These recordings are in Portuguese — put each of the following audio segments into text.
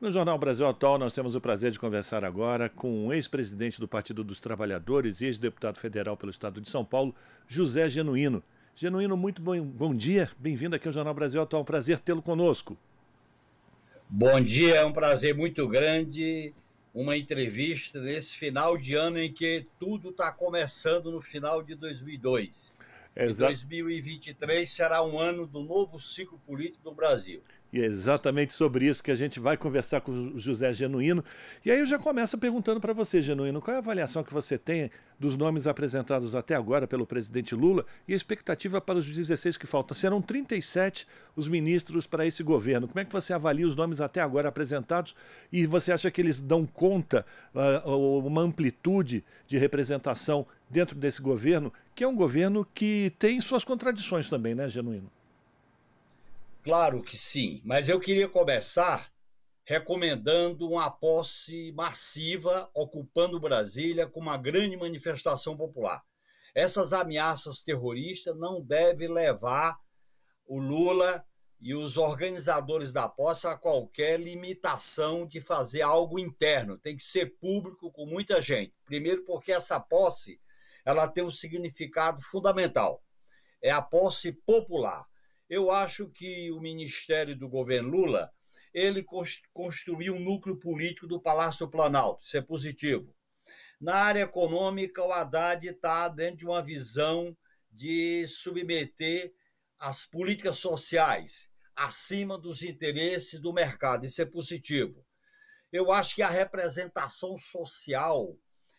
No Jornal Brasil Atual, nós temos o prazer de conversar agora com o ex-presidente do Partido dos Trabalhadores e ex-deputado federal pelo Estado de São Paulo, José Genuíno. Genuíno, muito bom, bom dia, bem-vindo aqui ao Jornal Brasil Atual, um prazer tê-lo conosco. Bom dia, é um prazer muito grande, uma entrevista nesse final de ano em que tudo está começando no final de 2002. 2023 será um ano do novo ciclo político do Brasil. E é exatamente sobre isso que a gente vai conversar com o José Genuíno. E aí eu já começo perguntando para você, Genuíno, qual é a avaliação que você tem dos nomes apresentados até agora pelo presidente Lula e a expectativa para os 16 que faltam? Serão 37 os ministros para esse governo. Como é que você avalia os nomes até agora apresentados e você acha que eles dão conta, uh, uma amplitude de representação dentro desse governo, que é um governo que tem suas contradições também, né, Genuíno? Claro que sim, mas eu queria começar recomendando uma posse massiva ocupando Brasília com uma grande manifestação popular. Essas ameaças terroristas não devem levar o Lula e os organizadores da posse a qualquer limitação de fazer algo interno. Tem que ser público com muita gente. Primeiro porque essa posse, ela tem um significado fundamental. É a posse popular. Eu acho que o ministério do governo Lula ele construiu um núcleo político do Palácio Planalto, isso é positivo. Na área econômica, o Haddad está dentro de uma visão de submeter as políticas sociais acima dos interesses do mercado, isso é positivo. Eu acho que a representação social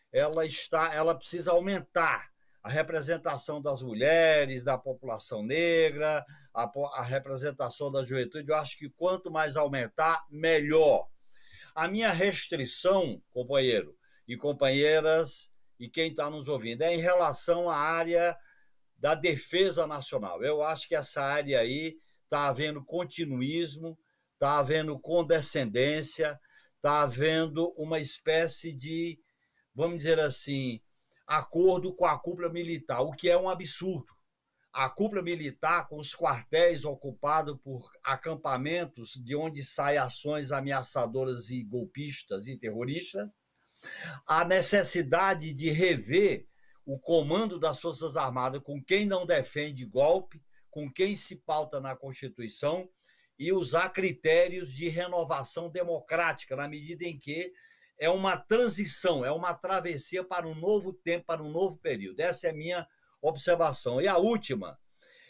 ela está, ela precisa aumentar a representação das mulheres, da população negra, a, a, representação da juventude. Eu acho que quanto mais aumentar, melhor. A minha restrição, companheiro e companheiras, e quem está nos ouvindo, é em relação à área da defesa nacional. Eu acho que essa área aí está havendo continuismo, está havendo condescendência, está havendo uma espécie de, vamos dizer assim, acordo com a cúpula militar, o que é um absurdo. A cúpula militar, com os quartéis ocupados por acampamentos de onde saem ações ameaçadoras e golpistas e terroristas, a necessidade de rever o comando das Forças Armadas com quem não defende golpe, com quem se pauta na Constituição e usar critérios de renovação democrática, na medida em que é uma transição, é uma travessia para um novo tempo, para um novo período. Essa é a minha observação. E a última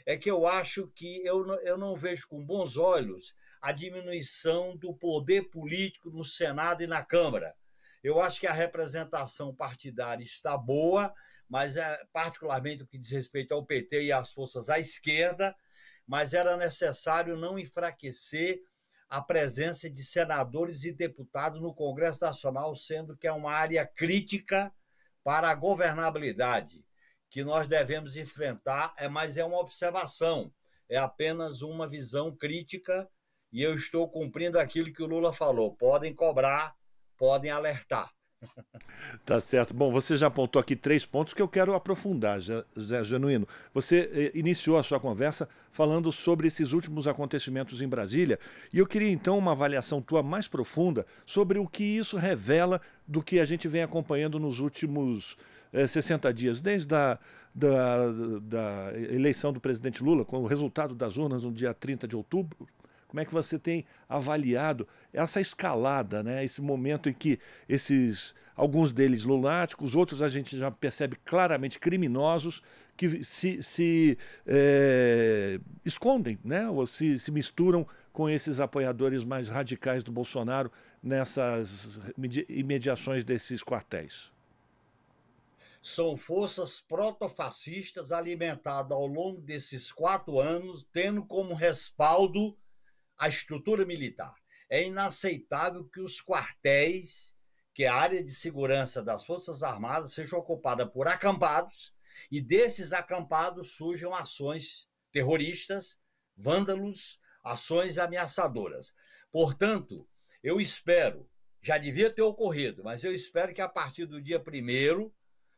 é que eu acho que eu, eu não vejo com bons olhos a diminuição do poder político no Senado e na Câmara. Eu acho que a representação partidária está boa, mas é, particularmente o que diz respeito ao PT e às forças à esquerda, mas era necessário não enfraquecer a presença de senadores e deputados no Congresso Nacional, sendo que é uma área crítica para a governabilidade que nós devemos enfrentar, é mas é uma observação, é apenas uma visão crítica e eu estou cumprindo aquilo que o Lula falou. Podem cobrar, podem alertar. Tá certo. Bom, você já apontou aqui três pontos que eu quero aprofundar, Zé Genuíno. Você eh, iniciou a sua conversa falando sobre esses últimos acontecimentos em Brasília e eu queria então uma avaliação tua mais profunda sobre o que isso revela do que a gente vem acompanhando nos últimos eh, 60 dias, desde a da, da eleição do presidente Lula, com o resultado das urnas no dia 30 de outubro. Como é que você tem avaliado essa escalada, né? esse momento em que esses alguns deles lunáticos, outros a gente já percebe claramente criminosos que se, se é, escondem, né? ou se, se misturam com esses apoiadores mais radicais do Bolsonaro nessas imediações desses quartéis? São forças protofascistas alimentadas ao longo desses quatro anos, tendo como respaldo a estrutura militar é inaceitável que os quartéis, que é a área de segurança das Forças Armadas, seja ocupada por acampados e desses acampados surjam ações terroristas, vândalos, ações ameaçadoras. Portanto, eu espero, já devia ter ocorrido, mas eu espero que a partir do dia 1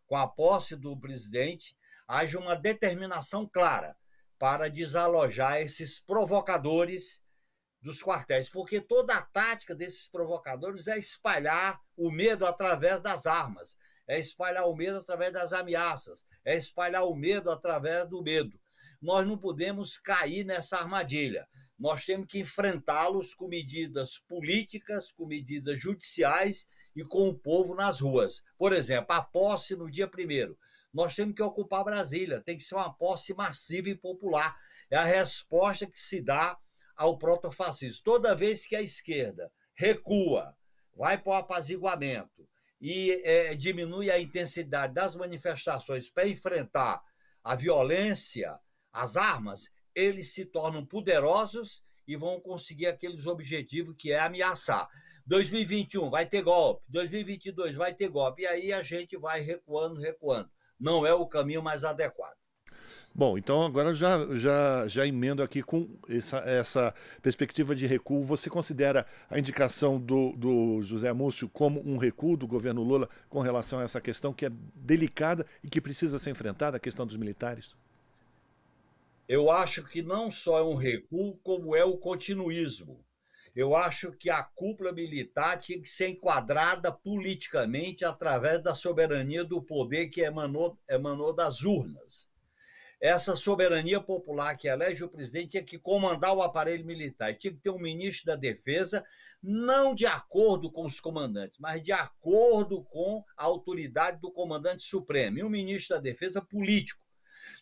com a posse do presidente, haja uma determinação clara para desalojar esses provocadores dos quartéis, porque toda a tática desses provocadores é espalhar o medo através das armas, é espalhar o medo através das ameaças, é espalhar o medo através do medo. Nós não podemos cair nessa armadilha. Nós temos que enfrentá-los com medidas políticas, com medidas judiciais e com o povo nas ruas. Por exemplo, a posse no dia primeiro. Nós temos que ocupar Brasília, tem que ser uma posse massiva e popular. É a resposta que se dá ao protofascismo. Toda vez que a esquerda recua, vai para o apaziguamento e é, diminui a intensidade das manifestações para enfrentar a violência, as armas, eles se tornam poderosos e vão conseguir aqueles objetivos que é ameaçar. 2021 vai ter golpe, 2022 vai ter golpe, e aí a gente vai recuando, recuando. Não é o caminho mais adequado. Bom, então agora já, já, já emendo aqui com essa, essa perspectiva de recuo. Você considera a indicação do, do José Múcio como um recuo do governo Lula com relação a essa questão que é delicada e que precisa ser enfrentada, a questão dos militares? Eu acho que não só é um recuo, como é o continuismo. Eu acho que a cúpula militar tinha que ser enquadrada politicamente através da soberania do poder que emanou, emanou das urnas essa soberania popular que elege o presidente tinha que comandar o aparelho militar, tinha que ter um ministro da defesa, não de acordo com os comandantes, mas de acordo com a autoridade do comandante supremo, e um ministro da defesa político.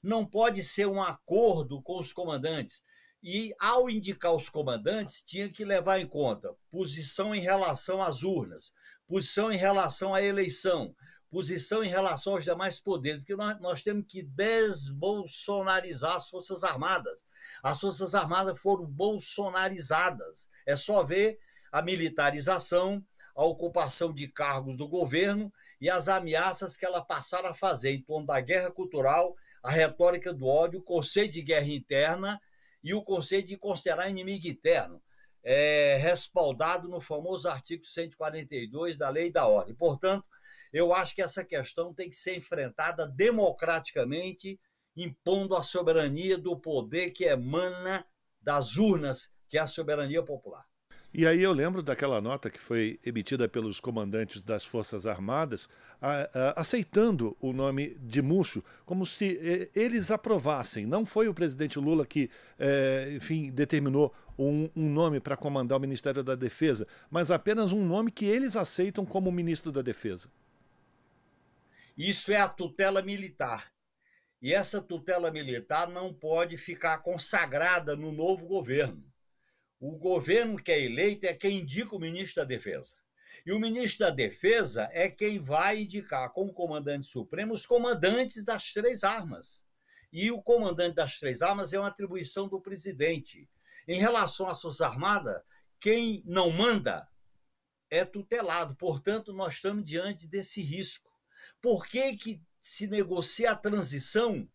Não pode ser um acordo com os comandantes. E, ao indicar os comandantes, tinha que levar em conta posição em relação às urnas, posição em relação à eleição, posição em relação aos demais poderes, porque nós, nós temos que desbolsonarizar as Forças Armadas. As Forças Armadas foram bolsonarizadas. É só ver a militarização, a ocupação de cargos do governo e as ameaças que ela passaram a fazer em torno da guerra cultural, a retórica do ódio, o conceito de guerra interna e o conceito de considerar inimigo interno, é, respaldado no famoso artigo 142 da Lei da Ordem. Portanto, eu acho que essa questão tem que ser enfrentada democraticamente, impondo a soberania do poder que emana das urnas, que é a soberania popular. E aí eu lembro daquela nota que foi emitida pelos comandantes das Forças Armadas, a, a, aceitando o nome de Múcio, como se eh, eles aprovassem. Não foi o presidente Lula que, eh, enfim, determinou um, um nome para comandar o Ministério da Defesa, mas apenas um nome que eles aceitam como ministro da Defesa. Isso é a tutela militar. E essa tutela militar não pode ficar consagrada no novo governo. O governo que é eleito é quem indica o ministro da Defesa. E o ministro da Defesa é quem vai indicar como comandante supremo os comandantes das três armas. E o comandante das três armas é uma atribuição do presidente. Em relação às Forças Armadas, quem não manda é tutelado. Portanto, nós estamos diante desse risco. Por que, que se negocia a transição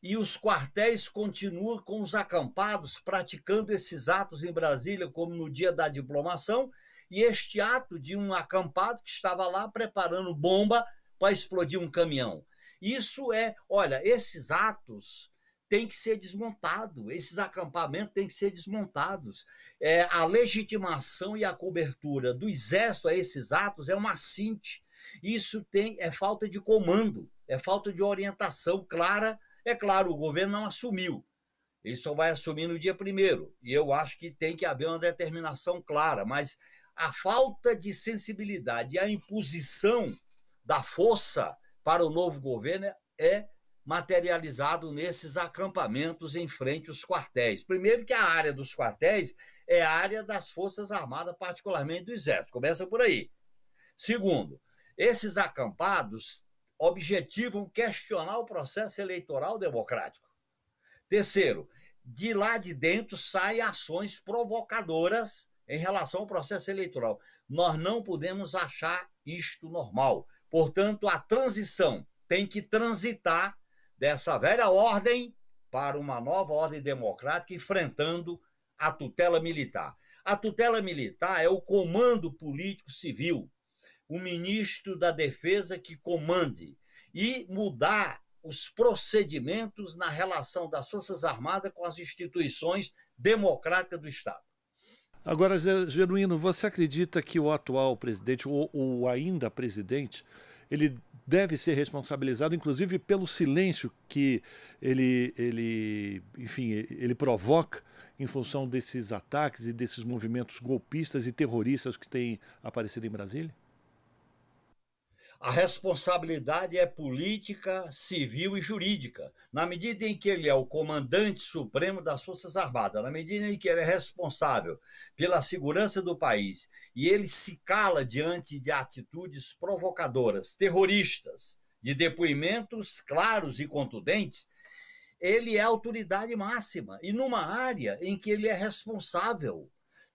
e os quartéis continuam com os acampados praticando esses atos em Brasília, como no dia da diplomação, e este ato de um acampado que estava lá preparando bomba para explodir um caminhão. Isso é, olha, esses atos têm que ser desmontados, esses acampamentos têm que ser desmontados. É, a legitimação e a cobertura do exército a esses atos é uma cinte isso tem é falta de comando, é falta de orientação clara. É claro, o governo não assumiu. Ele só vai assumir no dia primeiro. E eu acho que tem que haver uma determinação clara, mas a falta de sensibilidade e a imposição da força para o novo governo é, é materializado nesses acampamentos em frente aos quartéis. Primeiro que a área dos quartéis é a área das Forças Armadas, particularmente do Exército. Começa por aí. Segundo, esses acampados objetivam questionar o processo eleitoral democrático. Terceiro, de lá de dentro saem ações provocadoras em relação ao processo eleitoral. Nós não podemos achar isto normal. Portanto, a transição tem que transitar dessa velha ordem para uma nova ordem democrática, enfrentando a tutela militar. A tutela militar é o comando político civil um ministro da Defesa que comande e mudar os procedimentos na relação das Forças Armadas com as instituições democráticas do Estado. Agora, Genuíno, você acredita que o atual presidente, ou, ou ainda presidente, ele deve ser responsabilizado, inclusive, pelo silêncio que ele, ele, enfim, ele provoca em função desses ataques e desses movimentos golpistas e terroristas que têm aparecido em Brasília? A responsabilidade é política, civil e jurídica. Na medida em que ele é o comandante supremo das Forças Armadas, na medida em que ele é responsável pela segurança do país e ele se cala diante de atitudes provocadoras, terroristas, de depoimentos claros e contundentes, ele é autoridade máxima. E numa área em que ele é responsável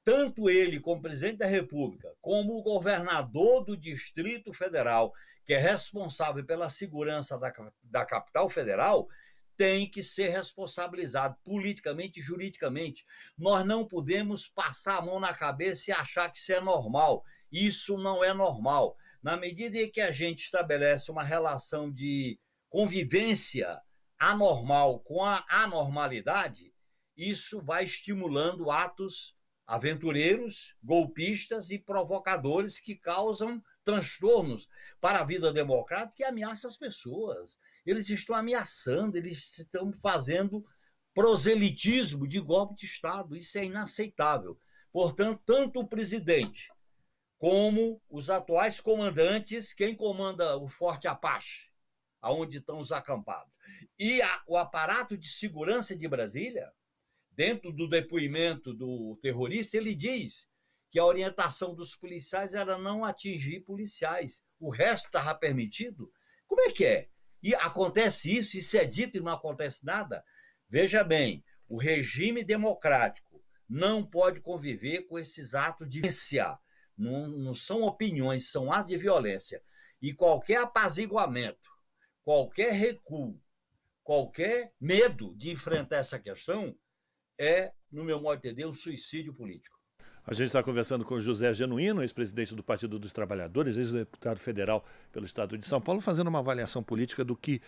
tanto ele, como presidente da República, como o governador do Distrito Federal, que é responsável pela segurança da, da capital federal, tem que ser responsabilizado politicamente e juridicamente. Nós não podemos passar a mão na cabeça e achar que isso é normal. Isso não é normal. Na medida em que a gente estabelece uma relação de convivência anormal com a anormalidade, isso vai estimulando atos aventureiros, golpistas e provocadores que causam transtornos para a vida democrática e ameaçam as pessoas. Eles estão ameaçando, eles estão fazendo proselitismo de golpe de Estado. Isso é inaceitável. Portanto, tanto o presidente como os atuais comandantes, quem comanda o Forte Apache, aonde estão os acampados, e a, o aparato de segurança de Brasília, dentro do depoimento do terrorista, ele diz que a orientação dos policiais era não atingir policiais. O resto estava permitido? Como é que é? E acontece isso, isso é dito e não acontece nada? Veja bem, o regime democrático não pode conviver com esses atos de violência. Não, não são opiniões, são atos de violência. E qualquer apaziguamento, qualquer recuo, qualquer medo de enfrentar essa questão é, no meu modo de entender, um suicídio político. A gente está conversando com José Genuíno, ex-presidente do Partido dos Trabalhadores, ex-deputado federal pelo Estado de São Paulo, fazendo uma avaliação política do que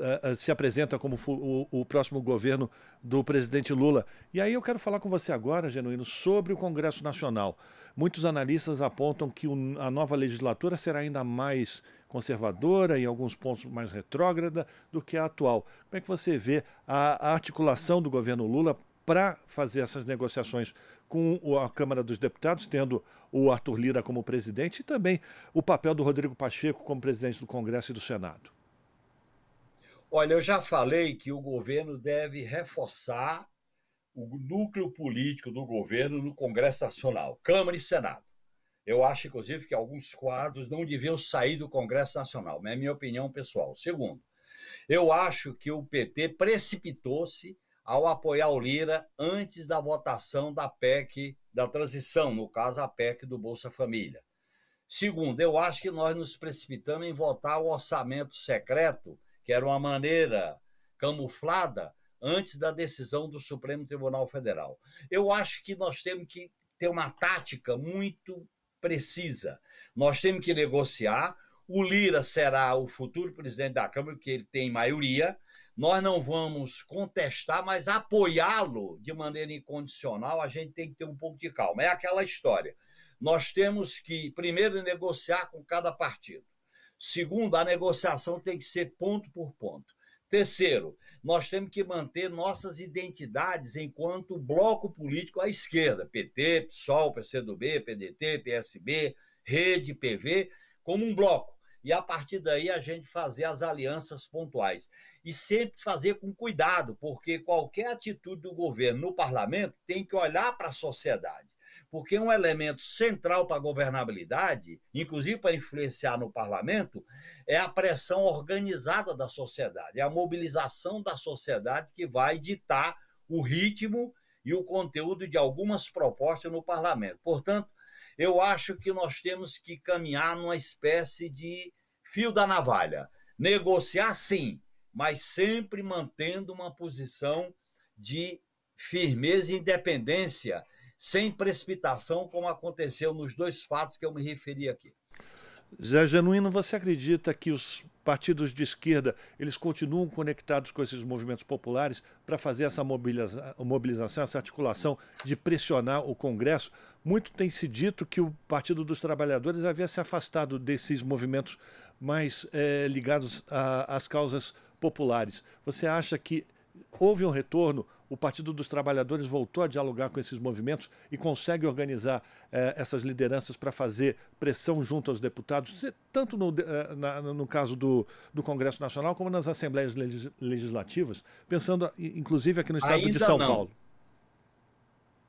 eh, eh, se apresenta como o, próximo governo do presidente Lula. E aí eu quero falar com você agora, Genuíno, sobre o Congresso Nacional. Muitos analistas apontam que a nova legislatura será ainda mais conservadora, em alguns pontos mais retrógrada do que a atual. Como é que você vê a articulação do governo Lula para fazer essas negociações com a Câmara dos Deputados, tendo o Arthur Lira como presidente e também o papel do Rodrigo Pacheco como presidente do Congresso e do Senado? Olha, eu já falei que o governo deve reforçar o núcleo político do governo no Congresso Nacional, Câmara e Senado. Eu acho, inclusive, que alguns quadros não deviam sair do Congresso Nacional, mas é minha opinião pessoal. Segundo, eu acho que o PT precipitou-se ao apoiar o Lira antes da votação da PEC da transição, no caso a PEC do Bolsa Família. Segundo, eu acho que nós nos precipitamos em votar o orçamento secreto, que era uma maneira camuflada antes da decisão do Supremo Tribunal Federal. Eu acho que nós temos que ter uma tática muito precisa. Nós temos que negociar. O Lira será o futuro presidente da Câmara, porque ele tem maioria. Nós não vamos contestar, mas apoiá-lo de maneira incondicional, a gente tem que ter um pouco de calma. É aquela história. Nós temos que, primeiro, negociar com cada partido. Segundo, a negociação tem que ser ponto por ponto. Terceiro, nós temos que manter nossas identidades enquanto bloco político à esquerda, PT, PSOL, PCdoB, PDT, PSB, Rede, PV, como um bloco. E a partir daí a gente fazer as alianças pontuais. E sempre fazer com cuidado, porque qualquer atitude do governo no parlamento tem que olhar para a sociedade porque um elemento central para a governabilidade, inclusive para influenciar no parlamento, é a pressão organizada da sociedade, é a mobilização da sociedade que vai ditar o ritmo e o conteúdo de algumas propostas no parlamento. Portanto, eu acho que nós temos que caminhar numa espécie de fio da navalha. Negociar, sim, mas sempre mantendo uma posição de firmeza e independência sem precipitação, como aconteceu nos dois fatos que eu me referi aqui. Zé Genuíno, você acredita que os partidos de esquerda eles continuam conectados com esses movimentos populares para fazer essa mobilização, essa articulação de pressionar o Congresso? Muito tem se dito que o Partido dos Trabalhadores havia se afastado desses movimentos mais é, ligados às causas populares. Você acha que houve um retorno o Partido dos Trabalhadores voltou a dialogar com esses movimentos e consegue organizar eh, essas lideranças para fazer pressão junto aos deputados, tanto no, eh, na, no caso do, do, Congresso Nacional como nas assembleias legis, legislativas, pensando inclusive aqui no estado Ainda de São não. Paulo.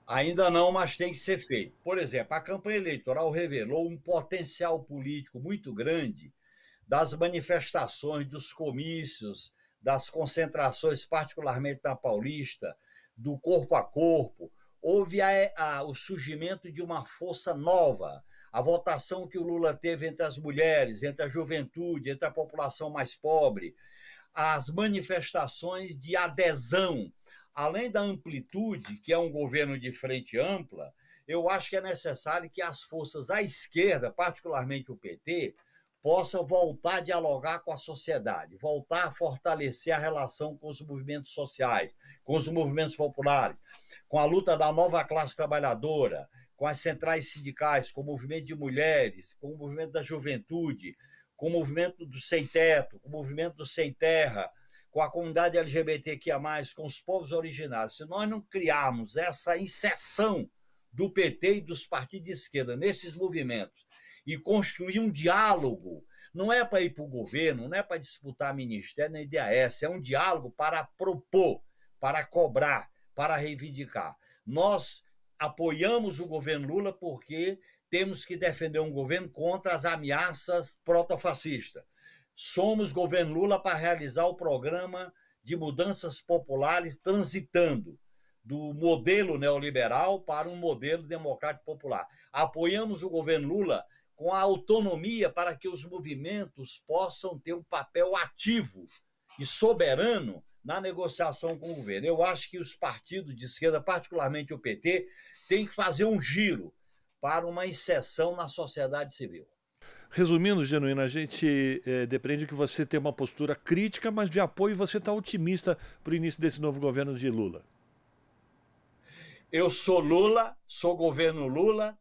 Ainda não, mas tem que ser feito. Por exemplo, a campanha eleitoral revelou um potencial político muito grande das manifestações, dos comícios, das concentrações, particularmente na Paulista, do corpo a corpo, houve a, a, o surgimento de uma força nova. A votação que o Lula teve entre as mulheres, entre a juventude, entre a população mais pobre, as manifestações de adesão, além da amplitude, que é um governo de frente ampla, eu acho que é necessário que as forças à esquerda, particularmente o PT, possa voltar a dialogar com a sociedade, voltar a fortalecer a relação com os movimentos sociais, com os movimentos populares, com a luta da nova classe trabalhadora, com as centrais sindicais, com o movimento de mulheres, com o movimento da juventude, com o movimento do sem teto, com o movimento do sem terra, com a comunidade LGBTQIA+, com os povos originários. Se nós não criarmos essa inserção do PT e dos partidos de esquerda nesses movimentos, e construir um diálogo. Não é para ir para o governo, não é para disputar ministério nem DAS, é, é um diálogo para propor, para cobrar, para reivindicar. Nós apoiamos o governo Lula porque temos que defender um governo contra as ameaças protofascistas. Somos governo Lula para realizar o programa de mudanças populares transitando do modelo neoliberal para um modelo democrático popular. Apoiamos o governo Lula com a autonomia para que os movimentos possam ter um papel ativo e soberano na negociação com o governo. Eu acho que os partidos de esquerda, particularmente o PT, têm que fazer um giro para uma inserção na sociedade civil. Resumindo, Genuíno, a gente é, depende que você tem uma postura crítica, mas de apoio você está otimista para o início desse novo governo de Lula. Eu sou Lula, sou governo Lula,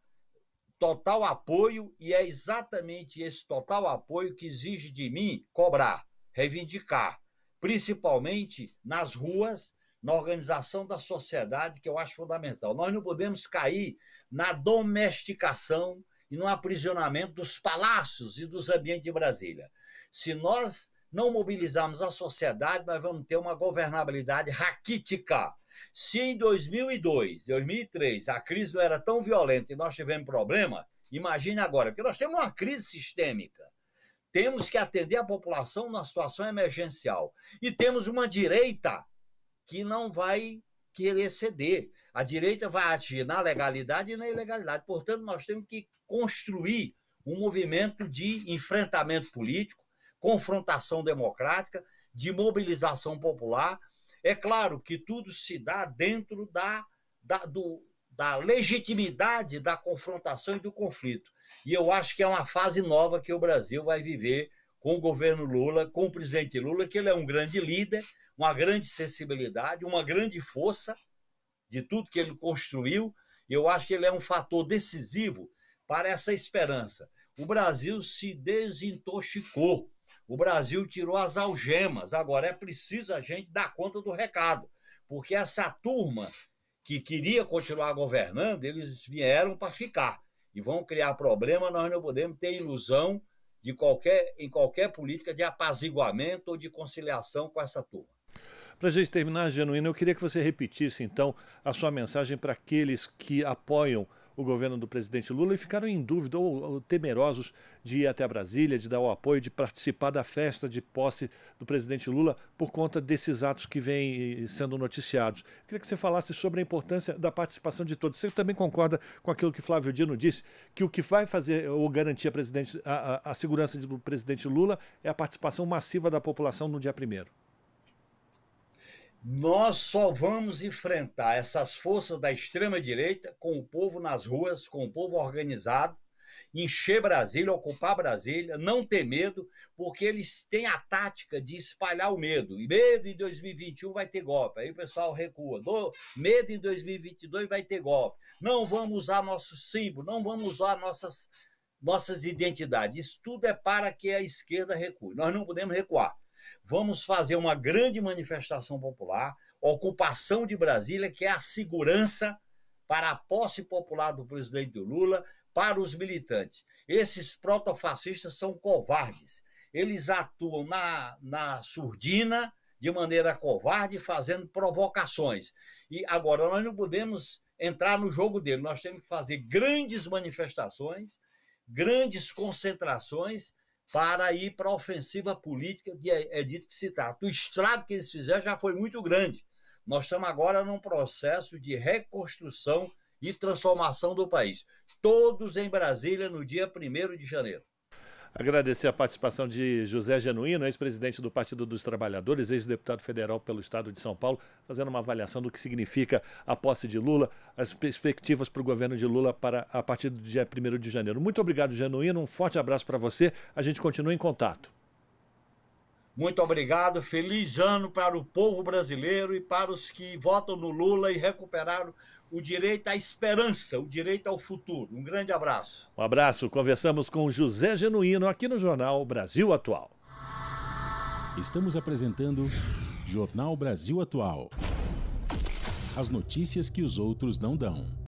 total apoio e é exatamente esse total apoio que exige de mim cobrar, reivindicar, principalmente nas ruas, na organização da sociedade, que eu acho fundamental. Nós não podemos cair na domesticação e no aprisionamento dos palácios e dos ambientes de Brasília. Se nós não mobilizarmos a sociedade, nós vamos ter uma governabilidade raquítica se em 2002, 2003, a crise não era tão violenta e nós tivemos problema, imagine agora, porque nós temos uma crise sistêmica. Temos que atender a população numa situação emergencial. E temos uma direita que não vai querer ceder. A direita vai agir na legalidade e na ilegalidade. Portanto, nós temos que construir um movimento de enfrentamento político, confrontação democrática, de mobilização popular é claro que tudo se dá dentro da, da, do, da legitimidade da confrontação e do conflito. E eu acho que é uma fase nova que o Brasil vai viver com o governo Lula, com o presidente Lula, que ele é um grande líder, uma grande sensibilidade, uma grande força de tudo que ele construiu. Eu acho que ele é um fator decisivo para essa esperança. O Brasil se desintoxicou o Brasil tirou as algemas, agora é preciso a gente dar conta do recado, porque essa turma que queria continuar governando, eles vieram para ficar e vão criar problema, nós não podemos ter ilusão de qualquer, em qualquer política de apaziguamento ou de conciliação com essa turma. Para a gente terminar, Genuíno, eu queria que você repetisse, então, a sua mensagem para aqueles que apoiam o governo do presidente Lula e ficaram em dúvida ou, ou temerosos de ir até Brasília, de dar o apoio, de participar da festa de posse do presidente Lula por conta desses atos que vêm eh, sendo noticiados. Queria que você falasse sobre a importância da participação de todos. Você também concorda com aquilo que Flávio Dino disse, que o que vai fazer eh, ou garantir a, a, a, a segurança do presidente Lula é a participação massiva da população no dia primeiro? Nós só vamos enfrentar essas forças da extrema-direita com o povo nas ruas, com o povo organizado, encher Brasília, ocupar Brasília, não ter medo, porque eles têm a tática de espalhar o medo. E medo em 2021 vai ter golpe. Aí o pessoal recua. Do, medo em 2022 vai ter golpe. Não vamos usar nosso símbolo, não vamos usar nossas, nossas identidades. Isso tudo é para que a esquerda recue. Nós não podemos recuar vamos fazer uma grande manifestação popular, ocupação de Brasília, que é a segurança para a posse popular do presidente Lula, para os militantes. Esses protofascistas são covardes. Eles atuam na, na surdina, de maneira covarde, fazendo provocações. E agora nós não podemos entrar no jogo dele, nós temos que fazer grandes manifestações, grandes concentrações para ir para a ofensiva política é dito que se trata. O estrago que eles fizeram já foi muito grande. Nós estamos agora num processo de reconstrução e transformação do país. Todos em Brasília no dia 1 de janeiro. Agradecer a participação de José Genuíno, ex-presidente do Partido dos Trabalhadores, ex-deputado federal pelo Estado de São Paulo, fazendo uma avaliação do que significa a posse de Lula, as perspectivas para o governo de Lula para a partir do dia 1 de janeiro. Muito obrigado, Genuíno. Um forte abraço para você. A gente continua em contato. Muito obrigado. Feliz ano para o povo brasileiro e para os que votam no Lula e recuperaram o direito à esperança, o direito ao futuro. Um grande abraço. Um abraço. Conversamos com José Genuíno aqui no Jornal Brasil Atual. Estamos apresentando Jornal Brasil Atual. As notícias que os outros não dão.